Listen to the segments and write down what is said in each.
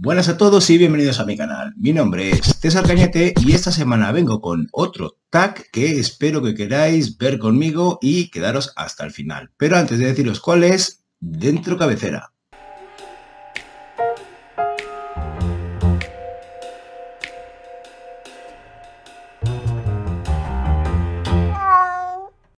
Buenas a todos y bienvenidos a mi canal. Mi nombre es César Cañete y esta semana vengo con otro tag que espero que queráis ver conmigo y quedaros hasta el final. Pero antes de deciros cuál es, dentro cabecera.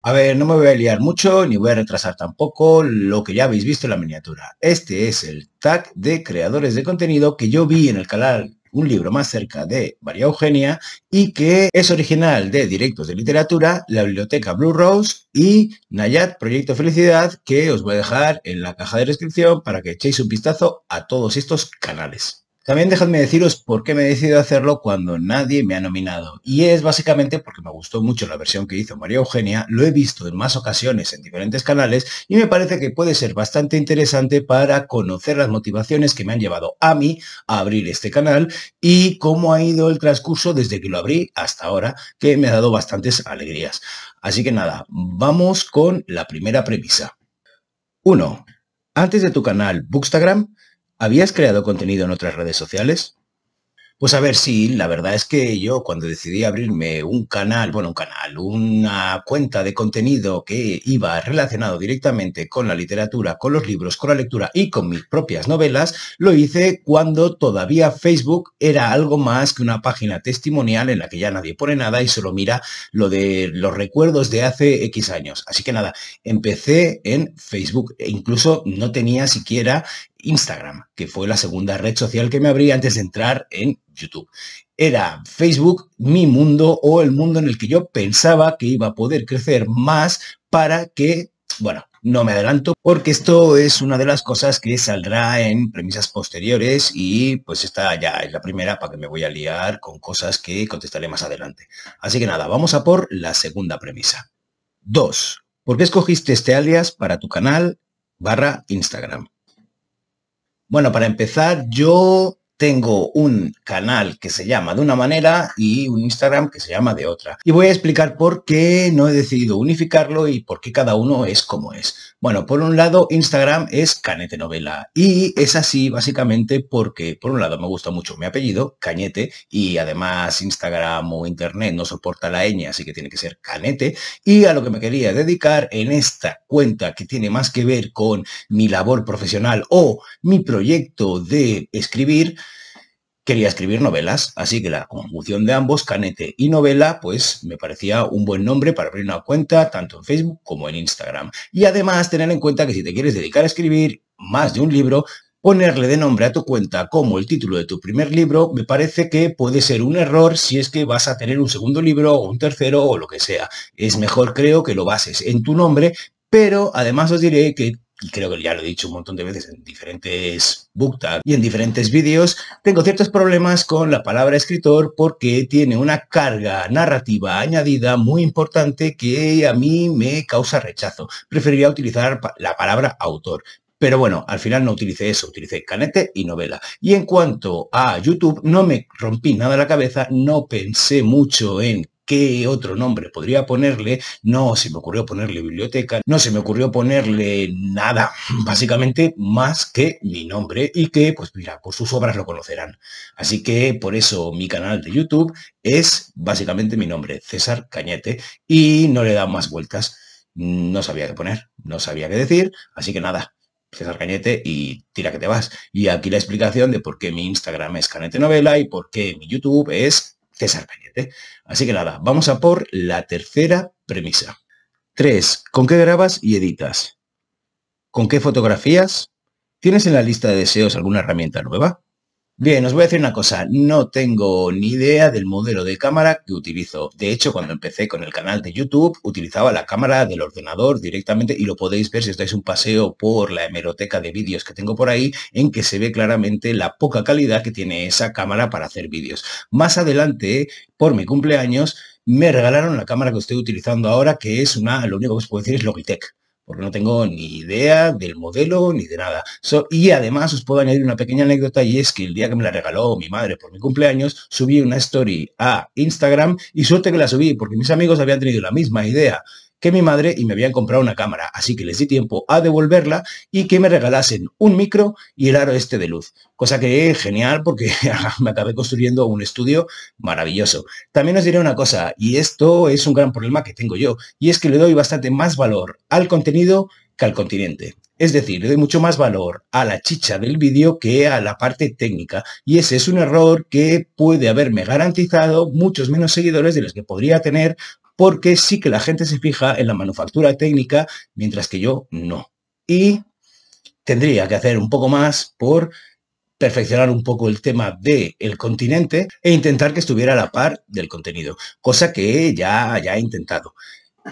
A ver, no me voy a liar mucho, ni voy a retrasar tampoco lo que ya habéis visto en la miniatura. Este es el tag de creadores de contenido que yo vi en el canal un libro más cerca de María Eugenia y que es original de Directos de Literatura, la Biblioteca Blue Rose y Nayat Proyecto Felicidad, que os voy a dejar en la caja de descripción para que echéis un vistazo a todos estos canales. También dejadme deciros por qué me he decidido hacerlo cuando nadie me ha nominado. Y es básicamente porque me gustó mucho la versión que hizo María Eugenia, lo he visto en más ocasiones en diferentes canales y me parece que puede ser bastante interesante para conocer las motivaciones que me han llevado a mí a abrir este canal y cómo ha ido el transcurso desde que lo abrí hasta ahora, que me ha dado bastantes alegrías. Así que nada, vamos con la primera premisa. 1. Antes de tu canal Bookstagram, ¿Habías creado contenido en otras redes sociales? Pues a ver, sí, la verdad es que yo cuando decidí abrirme un canal, bueno, un canal, una cuenta de contenido que iba relacionado directamente con la literatura, con los libros, con la lectura y con mis propias novelas, lo hice cuando todavía Facebook era algo más que una página testimonial en la que ya nadie pone nada y solo mira lo de los recuerdos de hace X años. Así que nada, empecé en Facebook e incluso no tenía siquiera Instagram, que fue la segunda red social que me abrí antes de entrar en YouTube. Era Facebook, mi mundo o el mundo en el que yo pensaba que iba a poder crecer más para que, bueno, no me adelanto porque esto es una de las cosas que saldrá en premisas posteriores y pues esta ya es la primera para que me voy a liar con cosas que contestaré más adelante. Así que nada, vamos a por la segunda premisa. Dos, ¿Por qué escogiste este alias para tu canal barra Instagram? Bueno, para empezar, yo tengo un canal que se llama de una manera y un Instagram que se llama de otra. Y voy a explicar por qué no he decidido unificarlo y por qué cada uno es como es. Bueno, por un lado, Instagram es Canete Novela y es así básicamente porque, por un lado, me gusta mucho mi apellido, Cañete, y además Instagram o Internet no soporta la ñ, así que tiene que ser Canete. Y a lo que me quería dedicar en esta cuenta que tiene más que ver con mi labor profesional o mi proyecto de escribir, quería escribir novelas, así que la conjunción de ambos, Canete y novela, pues me parecía un buen nombre para abrir una cuenta tanto en Facebook como en Instagram. Y además tener en cuenta que si te quieres dedicar a escribir más de un libro, Ponerle de nombre a tu cuenta como el título de tu primer libro me parece que puede ser un error si es que vas a tener un segundo libro o un tercero o lo que sea. Es mejor creo que lo bases en tu nombre, pero además os diré que y creo que ya lo he dicho un montón de veces en diferentes booktags y en diferentes vídeos, tengo ciertos problemas con la palabra escritor porque tiene una carga narrativa añadida muy importante que a mí me causa rechazo. Preferiría utilizar la palabra autor, pero bueno, al final no utilicé eso, utilicé canete y novela. Y en cuanto a YouTube, no me rompí nada la cabeza, no pensé mucho en qué otro nombre podría ponerle, no se me ocurrió ponerle biblioteca, no se me ocurrió ponerle nada, básicamente más que mi nombre y que, pues mira, por sus obras lo conocerán. Así que por eso mi canal de YouTube es básicamente mi nombre, César Cañete, y no le da más vueltas. No sabía qué poner, no sabía qué decir, así que nada, César Cañete y tira que te vas. Y aquí la explicación de por qué mi Instagram es Canete Novela y por qué mi YouTube es César Así que nada, vamos a por la tercera premisa. Tres, ¿Con qué grabas y editas? ¿Con qué fotografías? ¿Tienes en la lista de deseos alguna herramienta nueva? Bien, os voy a decir una cosa, no tengo ni idea del modelo de cámara que utilizo. De hecho, cuando empecé con el canal de YouTube, utilizaba la cámara del ordenador directamente y lo podéis ver si estáis dais un paseo por la hemeroteca de vídeos que tengo por ahí, en que se ve claramente la poca calidad que tiene esa cámara para hacer vídeos. Más adelante, por mi cumpleaños, me regalaron la cámara que estoy utilizando ahora, que es una, lo único que os puedo decir es Logitech porque no tengo ni idea del modelo ni de nada. y además os puedo añadir una pequeña anécdota y es que el día que me la regaló mi madre por mi cumpleaños, subí una story a Instagram y suerte que la subí porque mis amigos habían tenido la misma idea que mi madre y me habían comprado una cámara, así que les di tiempo a devolverla y que me regalasen un micro y el aro este de luz, cosa que es genial porque me acabé construyendo un estudio maravilloso. También os diré una cosa, y esto es un gran problema que tengo yo, y es que le doy bastante más valor al contenido que al continente. Es decir, le doy mucho más valor a la chicha del vídeo que a la parte técnica. Y ese es un error que puede haberme garantizado muchos menos seguidores de los que podría tener porque sí que la gente se fija en la manufactura técnica, mientras que yo no. Y tendría que hacer un poco más por perfeccionar un poco el tema del el continente e intentar que estuviera a la par del contenido, cosa que ya, ya he intentado.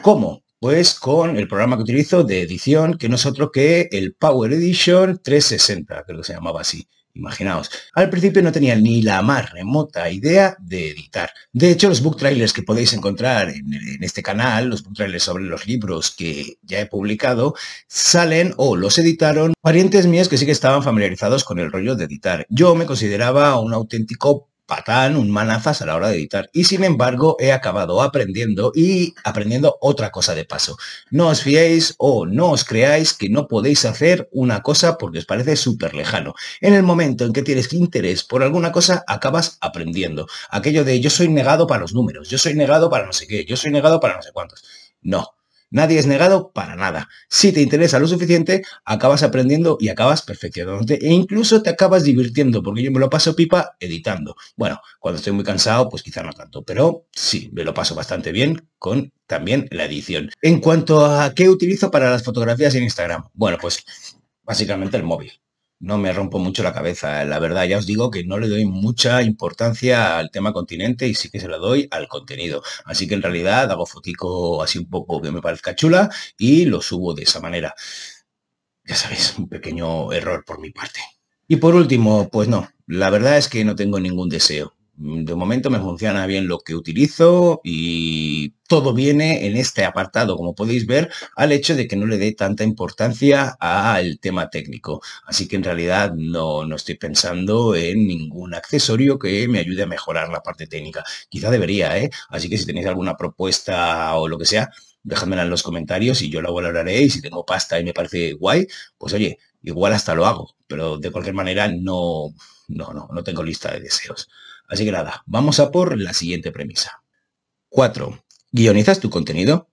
¿Cómo? Pues con el programa que utilizo de edición, que no es otro que el Power Edition 360, creo que se llamaba así. Imaginaos, al principio no tenía ni la más remota idea de editar. De hecho, los book trailers que podéis encontrar en, este canal, los book trailers sobre los libros que ya he publicado, salen o los editaron parientes míos que sí que estaban familiarizados con el rollo de editar. Yo me consideraba un auténtico patán, un manazas a la hora de editar. Y sin embargo, he acabado aprendiendo y aprendiendo otra cosa de paso. No os fiéis o no os creáis que no podéis hacer una cosa porque os parece súper lejano. En el momento en que tienes interés por alguna cosa, acabas aprendiendo. Aquello de yo soy negado para los números, yo soy negado para no sé qué, yo soy negado para no sé cuántos. No, Nadie es negado para nada. Si te interesa lo suficiente, acabas aprendiendo y acabas perfeccionándote e incluso te acabas divirtiendo, porque yo me lo paso pipa editando. Bueno, cuando estoy muy cansado, pues quizá no tanto, pero sí, me lo paso bastante bien con también la edición. En cuanto a qué utilizo para las fotografías en Instagram, bueno, pues básicamente el móvil no me rompo mucho la cabeza. Eh. La verdad, ya os digo que no le doy mucha importancia al tema continente y sí que se la doy al contenido. Así que en realidad hago fotico así un poco que me parezca chula y lo subo de esa manera. Ya sabéis, un pequeño error por mi parte. Y por último, pues no, la verdad es que no tengo ningún deseo de momento me funciona bien lo que utilizo y todo viene en este apartado, como podéis ver, al hecho de que no le dé tanta importancia al tema técnico. Así que en realidad no, estoy pensando en ningún accesorio que me ayude a mejorar la parte técnica. Quizá debería, ¿eh? Así que si tenéis alguna propuesta o lo que sea, dejadmela en los comentarios y yo la valoraré y si tengo pasta y me parece guay, pues oye, igual hasta lo hago, pero de cualquier manera no, no, no tengo lista de deseos. Así que nada, vamos a por la siguiente premisa. 4. ¿Guionizas tu contenido?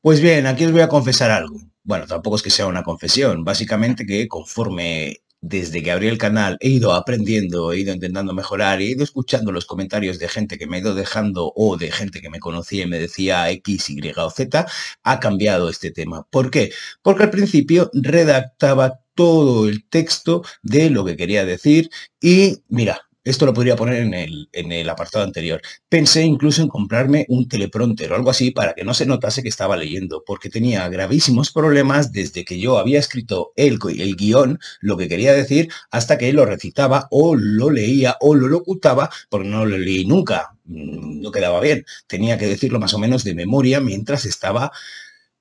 Pues bien, aquí os voy a confesar algo. Bueno, tampoco es que sea una confesión, básicamente que conforme desde que abrí el canal he ido aprendiendo, he ido intentando mejorar, he ido escuchando los comentarios de gente que me ha ido dejando o de gente que me conocía y me decía X, Y o Z, ha cambiado este tema. ¿Por qué? Porque al principio redactaba todo el texto de lo que quería decir y mira, esto lo podría poner en el, en el, apartado anterior. Pensé incluso en comprarme un teleprompter o algo así para que no se notase que estaba leyendo, porque tenía gravísimos problemas desde que yo había escrito el, el guión, lo que quería decir, hasta que lo recitaba o lo leía o lo locutaba, porque no lo leí nunca, mm, no quedaba bien. Tenía que decirlo más o menos de memoria mientras estaba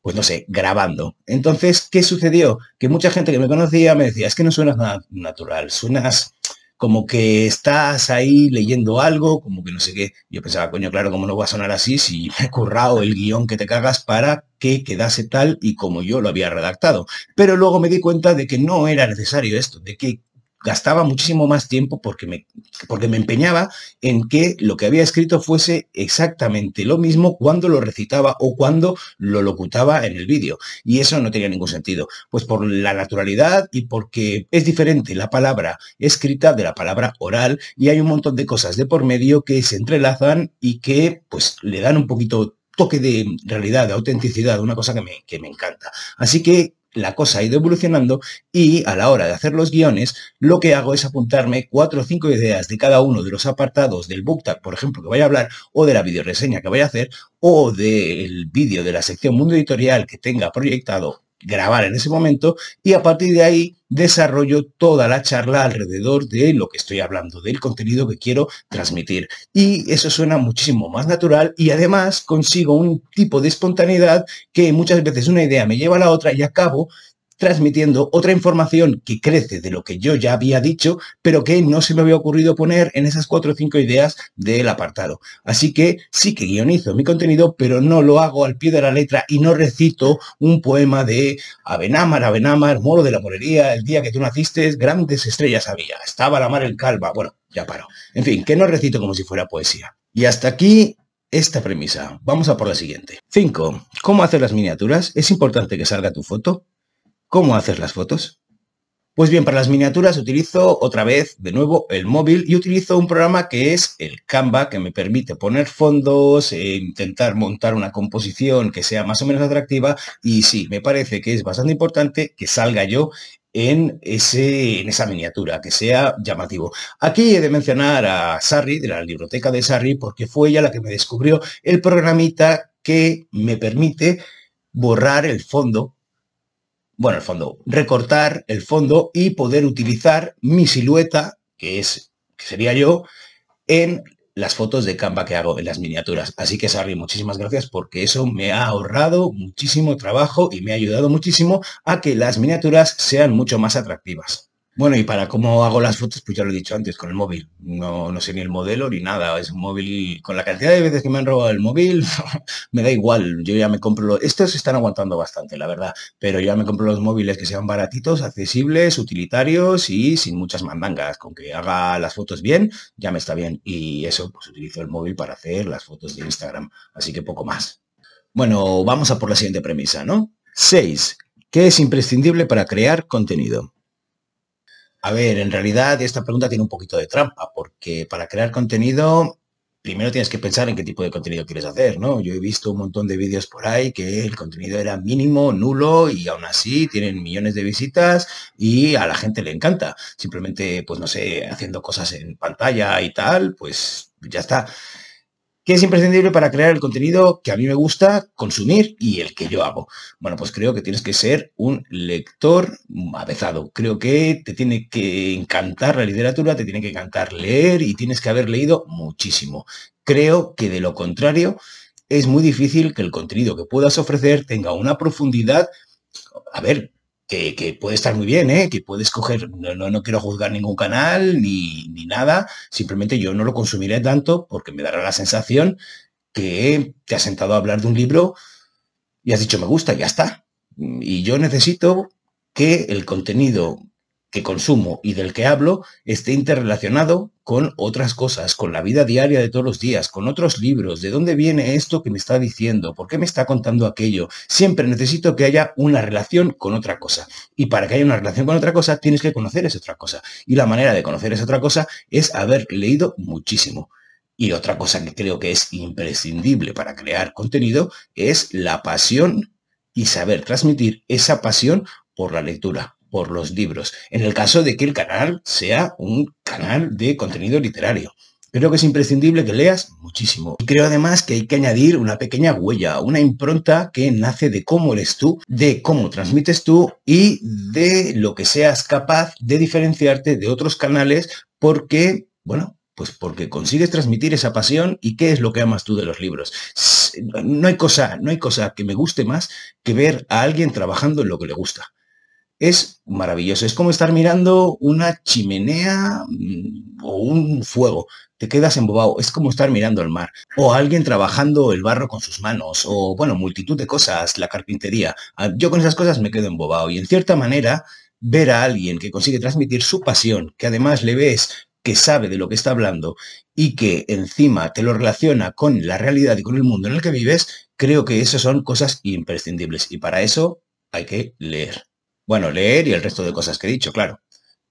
pues no sé, grabando. Entonces, ¿qué sucedió? Que mucha gente que me conocía me decía, es que no suenas natural, suenas, como que estás ahí leyendo algo, como que no sé qué. Yo pensaba, coño, claro, ¿cómo no va a sonar así si he currado el guión que te cagas para que quedase tal y como yo lo había redactado? Pero luego me di cuenta de que no era necesario esto, de que gastaba muchísimo más tiempo porque me, porque me empeñaba en que lo que había escrito fuese exactamente lo mismo cuando lo recitaba o cuando lo locutaba en el vídeo. Y eso no tenía ningún sentido. Pues por la naturalidad y porque es diferente la palabra escrita de la palabra oral y hay un montón de cosas de por medio que se entrelazan y que pues le dan un poquito toque de realidad, de autenticidad, una cosa que me, que me encanta. Así que la cosa ha ido evolucionando y a la hora de hacer los guiones, lo que hago es apuntarme cuatro o cinco ideas de cada uno de los apartados del BookTag, por ejemplo, que voy a hablar, o de la videoreseña que voy a hacer, o del vídeo de la sección Mundo Editorial que tenga proyectado, grabar en ese momento y a partir de ahí desarrollo toda la charla alrededor de lo que estoy hablando, del contenido que quiero transmitir. Y eso suena muchísimo más natural y además consigo un tipo de espontaneidad que muchas veces una idea me lleva a la otra y acabo transmitiendo otra información que crece de lo que yo ya había dicho, pero que no se me había ocurrido poner en esas cuatro o cinco ideas del apartado. Así que sí que guionizo mi contenido, pero no lo hago al pie de la letra y no recito un poema de Avenamar, Avenamar, Moro de la Morería, el día que tú naciste, grandes estrellas había, estaba la mar en calva, bueno, ya paro. En fin, que no recito como si fuera poesía. Y hasta aquí esta premisa. Vamos a por la siguiente. 5. ¿Cómo hacer las miniaturas? ¿Es importante que salga tu foto? ¿Cómo haces las fotos? Pues bien, para las miniaturas utilizo otra vez, de nuevo, el móvil y utilizo un programa que es el Canva, que me permite poner fondos, e intentar montar una composición que sea más o menos atractiva y sí, me parece que es bastante importante que salga yo en, ese, en esa miniatura, que sea llamativo. Aquí he de mencionar a Sarri, de la biblioteca de Sarri, porque fue ella la que me descubrió el programita que me permite borrar el fondo bueno, el fondo, recortar el fondo y poder utilizar mi silueta, que es, que sería yo, en las fotos de Canva que hago, en las miniaturas. Así que, Sarri, muchísimas gracias porque eso me ha ahorrado muchísimo trabajo y me ha ayudado muchísimo a que las miniaturas sean mucho más atractivas. Bueno, y para cómo hago las fotos, pues ya lo he dicho antes, con el móvil. No, no sé ni el modelo ni nada. Es un móvil, con la cantidad de veces que me han robado el móvil, me da igual. Yo ya me compro los... Estos están aguantando bastante, la verdad. Pero ya me compro los móviles que sean baratitos, accesibles, utilitarios y sin muchas mandangas. Con que haga las fotos bien, ya me está bien. Y eso, pues utilizo el móvil para hacer las fotos de Instagram. Así que poco más. Bueno, vamos a por la siguiente premisa, ¿no? 6. ¿Qué es imprescindible para crear contenido? A ver, en realidad esta pregunta tiene un poquito de trampa, porque para crear contenido primero tienes que pensar en qué tipo de contenido quieres hacer, ¿no? Yo he visto un montón de vídeos por ahí que el contenido era mínimo, nulo y aún así tienen millones de visitas y a la gente le encanta. Simplemente, pues no sé, haciendo cosas en pantalla y tal, pues ya está es imprescindible para crear el contenido que a mí me gusta consumir y el que yo hago. Bueno, pues creo que tienes que ser un lector avezado. Creo que te tiene que encantar la literatura, te tiene que encantar leer y tienes que haber leído muchísimo. Creo que de lo contrario es muy difícil que el contenido que puedas ofrecer tenga una profundidad. A ver, que, puede estar muy bien, ¿eh? que puede escoger, no, no, quiero juzgar ningún canal ni, nada, simplemente yo no lo consumiré tanto porque me dará la sensación que te has sentado a hablar de un libro y has dicho me gusta, y ya está. Y yo necesito que el contenido que consumo y del que hablo esté interrelacionado con otras cosas, con la vida diaria de todos los días, con otros libros, de dónde viene esto que me está diciendo, por qué me está contando aquello. Siempre necesito que haya una relación con otra cosa. Y para que haya una relación con otra cosa, tienes que conocer esa otra cosa. Y la manera de conocer esa otra cosa es haber leído muchísimo. Y otra cosa que creo que es imprescindible para crear contenido es la pasión y saber transmitir esa pasión por la lectura por los libros, en el caso de que el canal sea un canal de contenido literario. Creo que es imprescindible que leas muchísimo. Y creo además que hay que añadir una pequeña huella, una impronta que nace de cómo eres tú, de cómo transmites tú y de lo que seas capaz de diferenciarte de otros canales porque, bueno, pues porque consigues transmitir esa pasión y qué es lo que amas tú de los libros. No hay cosa, no hay cosa que me guste más que ver a alguien trabajando en lo que le gusta es maravilloso. Es como estar mirando una chimenea mm, o un fuego. Te quedas embobado. Es como estar mirando el mar. O alguien trabajando el barro con sus manos. O, bueno, multitud de cosas. La carpintería. Ah, yo con esas cosas me quedo embobado. Y en cierta manera, ver a alguien que consigue transmitir su pasión, que además le ves que sabe de lo que está hablando y que encima te lo relaciona con la realidad y con el mundo en el que vives, creo que esas son cosas imprescindibles. Y para eso hay que leer. Bueno, leer y el resto de cosas que he dicho, claro.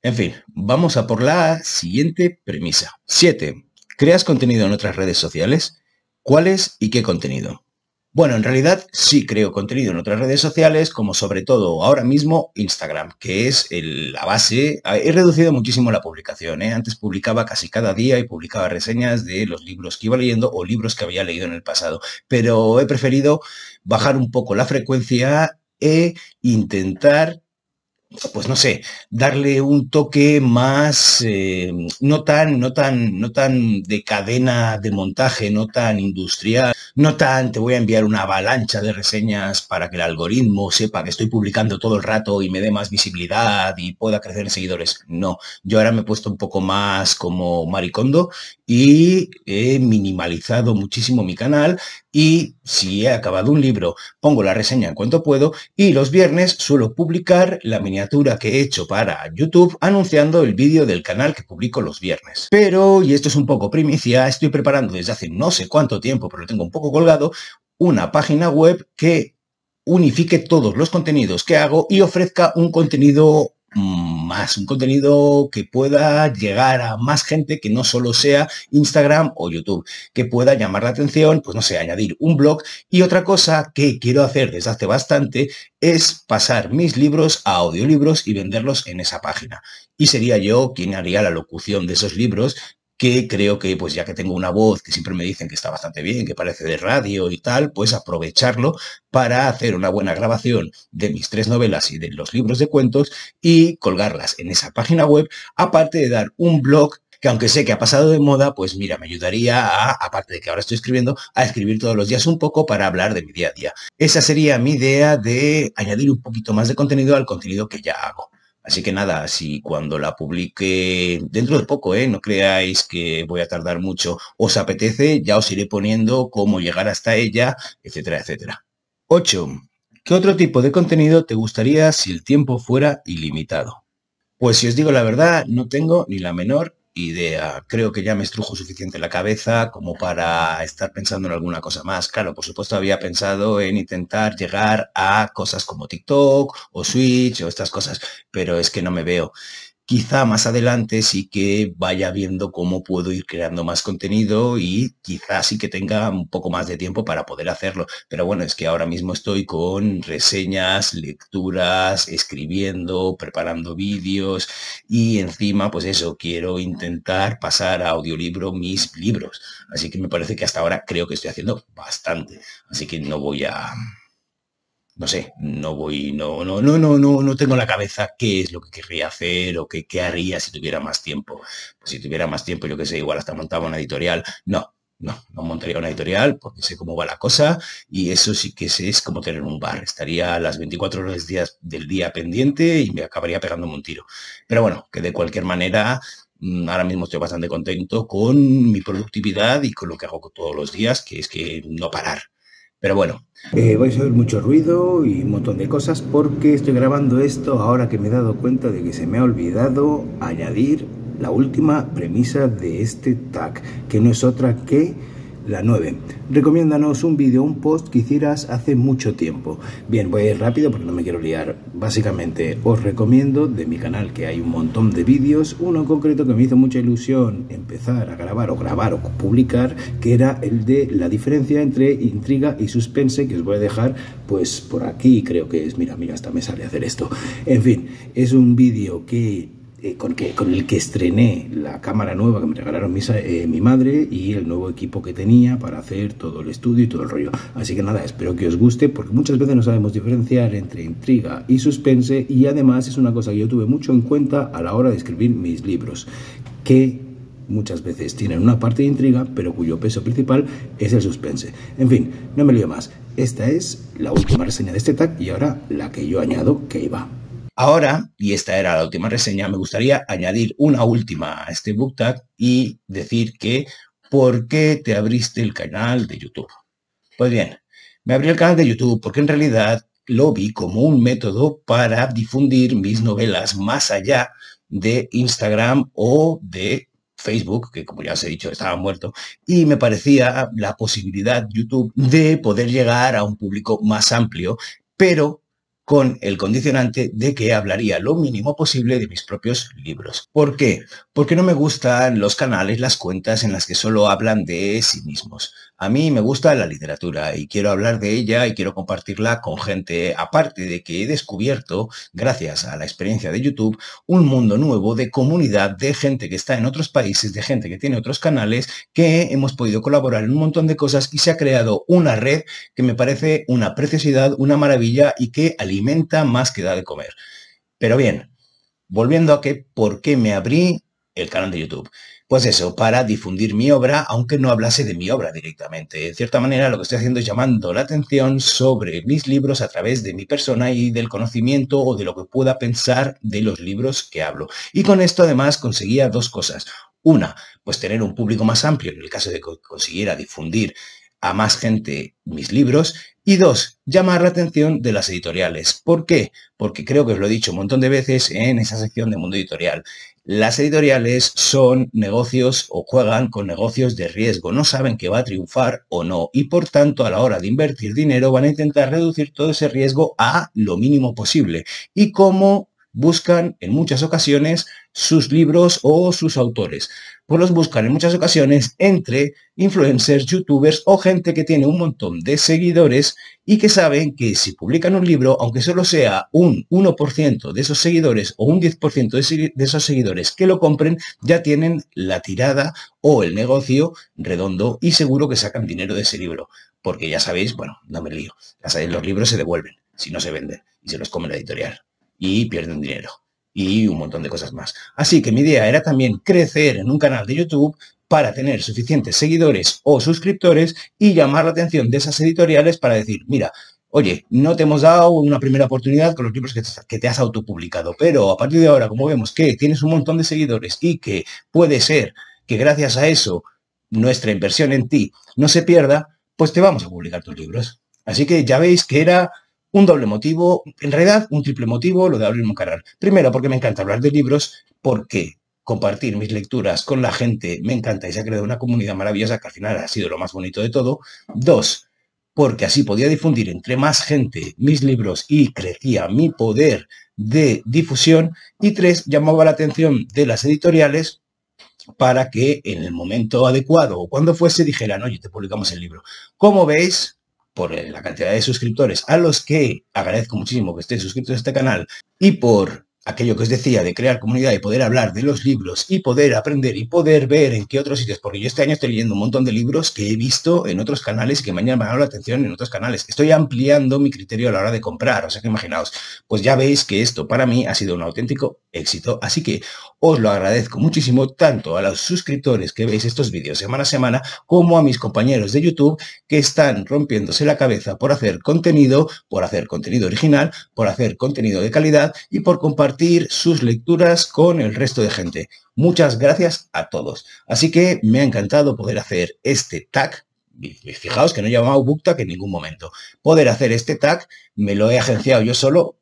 En fin, vamos a por la siguiente premisa. 7. ¿Creas contenido en otras redes sociales? ¿Cuáles y qué contenido? Bueno, en realidad sí creo contenido en otras redes sociales, como sobre todo ahora mismo Instagram, que es la base. Ah, he reducido muchísimo la publicación. ¿eh? Antes publicaba casi cada día y publicaba reseñas de los libros que iba leyendo o libros que había leído en el pasado. Pero he preferido bajar un poco la frecuencia e intentar pues no sé, darle un toque más, eh, no, tan, no, tan, no tan de cadena de montaje, no tan industrial, no tan te voy a enviar una avalancha de reseñas para que el algoritmo sepa que estoy publicando todo el rato y me dé más visibilidad y pueda crecer en seguidores. No, yo ahora me he puesto un poco más como maricondo y he minimalizado muchísimo mi canal y si he acabado un libro, pongo la reseña en cuanto puedo y los viernes suelo publicar la mini que he hecho para YouTube anunciando el vídeo del canal que publico los viernes. Pero, y esto es un poco primicia, estoy preparando desde hace no sé cuánto tiempo, pero lo tengo un poco colgado, una página web que unifique todos los contenidos que hago y ofrezca un contenido más, un contenido que pueda llegar a más gente que no solo sea Instagram o YouTube, que pueda llamar la atención, pues no sé, añadir un blog. Y otra cosa que quiero hacer desde hace bastante es pasar mis libros a audiolibros y venderlos en esa página. Y sería yo quien haría la locución de esos libros que creo que, pues ya que tengo una voz que siempre me dicen que está bastante bien, que parece de radio y tal, pues aprovecharlo para hacer una buena grabación de mis tres novelas y de los libros de cuentos y colgarlas en esa página web, aparte de dar un blog que aunque sé que ha pasado de moda, pues mira, me ayudaría a, aparte de que ahora estoy escribiendo, a escribir todos los días un poco para hablar de mi día a día. Esa sería mi idea de añadir un poquito más de contenido al contenido que ya hago. Así que nada, si cuando la publique dentro de poco, ¿eh? no creáis que voy a tardar mucho, os apetece, ya os iré poniendo cómo llegar hasta ella, etcétera, etcétera. 8. ¿Qué otro tipo de contenido te gustaría si el tiempo fuera ilimitado? Pues si os digo la verdad, no tengo ni la menor idea. Creo que ya me estrujo suficiente la cabeza como para estar pensando en alguna cosa más. Claro, por supuesto había pensado en intentar llegar a cosas como TikTok o Switch o estas cosas, pero es que no me veo quizá más adelante sí que vaya viendo cómo puedo ir creando más contenido y quizá sí que tenga un poco más de tiempo para poder hacerlo. Pero bueno, es que ahora mismo estoy con reseñas, lecturas, escribiendo, preparando vídeos y encima, pues eso, quiero intentar pasar a audiolibro mis libros. Así que me parece que hasta ahora creo que estoy haciendo bastante. Así que no voy a no sé, no voy, no, no, no, no, no, no tengo la cabeza qué es lo que querría hacer o qué, qué haría si tuviera más tiempo. si tuviera más tiempo, yo qué sé, igual hasta montaba una editorial. No, no, no montaría una editorial porque sé cómo va la cosa y eso sí que es, es como tener un bar. Estaría las 24 horas del día pendiente y me acabaría pegándome un tiro. Pero bueno, que de cualquier manera, mm, ahora mismo estoy bastante contento con mi productividad y con lo que hago todos los días, que es que no parar. Pero bueno. Eh, voy a oír mucho ruido y un montón de cosas porque estoy grabando esto ahora que me he dado cuenta de que se me ha olvidado añadir la última premisa de este tag, que no es otra que la 9. Recomiéndanos un vídeo, un post que hicieras hace mucho tiempo. Bien, voy a ir rápido porque no me quiero liar. Básicamente os recomiendo de mi canal que hay un montón de vídeos, uno en concreto que me hizo mucha ilusión empezar a grabar o grabar o publicar, que era el de la diferencia entre intriga y suspense, que os voy a dejar pues por aquí, creo que es, mira, mira, hasta me sale hacer esto. En fin, es un vídeo que eh, con, el que estrené la cámara nueva que me regalaron eh, mi madre y el nuevo equipo que tenía para hacer todo el estudio y todo el rollo. Así que nada, espero que os guste porque muchas veces no sabemos diferenciar entre intriga y suspense y además es una cosa que yo tuve mucho en cuenta a la hora de escribir mis libros, que muchas veces tienen una parte de intriga pero cuyo peso principal es el suspense. En fin, no me lío más. Esta es la última reseña de este tag y ahora la que yo añado que iba. Ahora, y esta era la última reseña, me gustaría añadir una última a este book tag y decir que ¿por qué te abriste el canal de YouTube? Pues bien, me abrí el canal de YouTube porque en realidad lo vi como un método para difundir mis novelas más allá de Instagram o de Facebook, que como ya os he dicho estaba muerto, y me parecía la posibilidad YouTube de poder llegar a un público más amplio, pero con el condicionante de que hablaría lo mínimo posible de mis propios libros. ¿Por qué? Porque no me gustan los canales, las cuentas en las que solo hablan de sí mismos. A mí me gusta la literatura y quiero hablar de ella y quiero compartirla con gente, aparte de que he descubierto, gracias a la experiencia de YouTube, un mundo nuevo de comunidad, de gente que está en otros países, de gente que tiene otros canales, que hemos podido colaborar en un montón de cosas y se ha creado una red que me parece una preciosidad, una maravilla y que alimenta más que da de comer. Pero bien, volviendo a que por qué me abrí el canal de YouTube pues eso, para difundir mi obra, aunque no hablase de mi obra directamente. De cierta manera, lo que estoy haciendo es llamando la atención sobre mis libros a través de mi persona y del conocimiento o de lo que pueda pensar de los libros que hablo. Y con esto, además, conseguía dos cosas. Una, pues tener un público más amplio, en el caso de que consiguiera difundir a más gente mis libros. Y dos, llamar la atención de las editoriales. ¿Por qué? Porque creo que os lo he dicho un montón de veces en esa sección de Mundo Editorial. Las editoriales son negocios o juegan con negocios de riesgo, no saben que va a triunfar o no y por tanto a la hora de invertir dinero van a intentar reducir todo ese riesgo a lo mínimo posible. Y como buscan en muchas ocasiones sus libros o sus autores. Pues los buscan en muchas ocasiones entre influencers, youtubers o gente que tiene un montón de seguidores y que saben que si publican un libro, aunque solo sea un 1% de esos seguidores o un 10% de esos seguidores que lo compren, ya tienen la tirada o el negocio redondo y seguro que sacan dinero de ese libro. Porque ya sabéis, bueno, no me lío, ya sabéis, los libros se devuelven si no se venden y se los come la editorial y pierden dinero y un montón de cosas más. Así que mi idea era también crecer en un canal de YouTube para tener suficientes seguidores o suscriptores y llamar la atención de esas editoriales para decir, mira, oye, no te hemos dado una primera oportunidad con los libros que te, has autopublicado, pero a partir de ahora, como vemos que tienes un montón de seguidores y que puede ser que gracias a eso nuestra inversión en ti no se pierda, pues te vamos a publicar tus libros. Así que ya veis que era un doble motivo, en realidad un triple motivo, lo de abrir un canal. Primero, porque me encanta hablar de libros, porque compartir mis lecturas con la gente me encanta y se ha creado una comunidad maravillosa que al final ha sido lo más bonito de todo. Dos, porque así podía difundir entre más gente mis libros y crecía mi poder de difusión. Y tres, llamaba la atención de las editoriales para que en el momento adecuado o cuando fuese dijeran, oye, te publicamos el libro. Como veis, por la cantidad de suscriptores a los que agradezco muchísimo que estén suscritos a este canal y por aquello que os decía de crear comunidad y poder hablar de los libros y poder aprender y poder ver en qué otros sitios, porque yo este año estoy leyendo un montón de libros que he visto en otros canales y que mañana me han llamado la atención en otros canales. Estoy ampliando mi criterio a la hora de comprar, o sea que imaginaos, pues ya veis que esto para mí ha sido un auténtico éxito. Así que os lo agradezco muchísimo tanto a los suscriptores que veis estos vídeos semana a semana como a mis compañeros de YouTube que están rompiéndose la cabeza por hacer contenido, por hacer contenido original, por hacer contenido de calidad y por compartir sus lecturas con el resto de gente. Muchas gracias a todos. Así que me ha encantado poder hacer este tag fijaos que no he llamado BookTag en ningún momento. Poder hacer este tag me lo he agenciado yo solo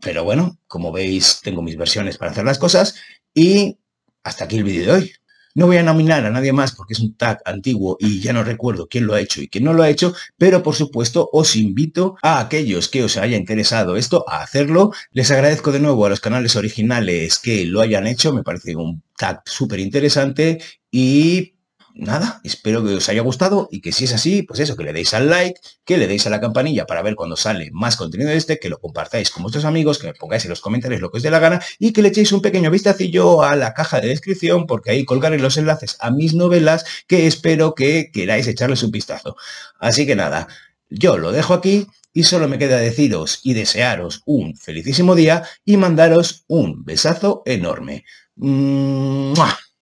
pero bueno, como veis, tengo mis versiones para hacer las cosas y hasta aquí el vídeo de hoy. No voy a nominar a nadie más porque es un tag antiguo y ya no recuerdo quién lo ha hecho y quién no lo ha hecho, pero por supuesto os invito a aquellos que os haya interesado esto a hacerlo. Les agradezco de nuevo a los canales originales que lo hayan hecho, me parece un tag súper interesante y nada, espero que os haya gustado y que si es así, pues eso, que le deis al like, que le deis a la campanilla para ver cuando sale más contenido de este, que lo compartáis con vuestros amigos, que me pongáis en los comentarios lo que os dé la gana y que le echéis un pequeño vistacillo a la caja de descripción porque ahí colgaré los enlaces a mis novelas que espero que queráis echarles un vistazo. Así que nada, yo lo dejo aquí y solo me queda deciros y desearos un felicísimo día y mandaros un besazo enorme.